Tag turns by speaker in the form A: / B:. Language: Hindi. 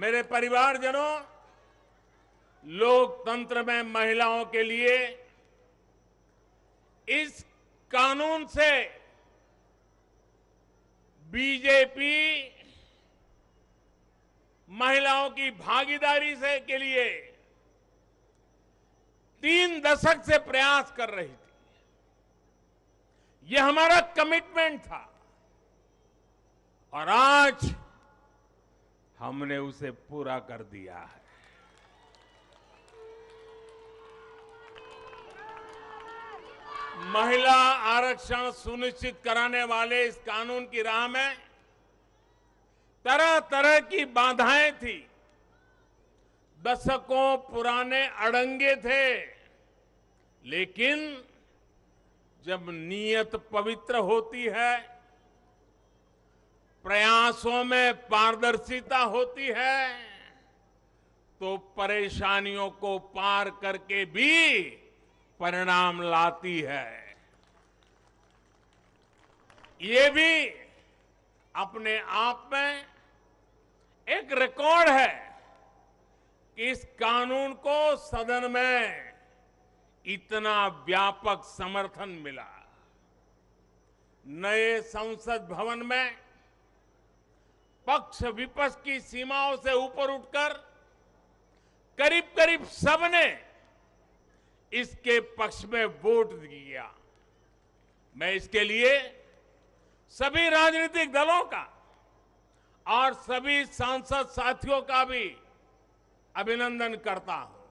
A: मेरे परिवारजनों लोकतंत्र में महिलाओं के लिए इस कानून से बीजेपी महिलाओं की भागीदारी से के लिए तीन दशक से प्रयास कर रही थी यह हमारा कमिटमेंट था और आज हमने उसे पूरा कर दिया है महिला आरक्षण सुनिश्चित कराने वाले इस कानून की राह में तरह तरह की बाधाएं थी दशकों पुराने अड़ंगे थे लेकिन जब नीयत पवित्र होती है प्रयासों में पारदर्शिता होती है तो परेशानियों को पार करके भी परिणाम लाती है ये भी अपने आप में एक रिकॉर्ड है कि इस कानून को सदन में इतना व्यापक समर्थन मिला नए संसद भवन में पक्ष विपक्ष की सीमाओं से ऊपर उठकर करीब करीब सबने इसके पक्ष में वोट दिया मैं इसके लिए सभी राजनीतिक दलों का और सभी सांसद साथियों का भी अभिनंदन करता हूं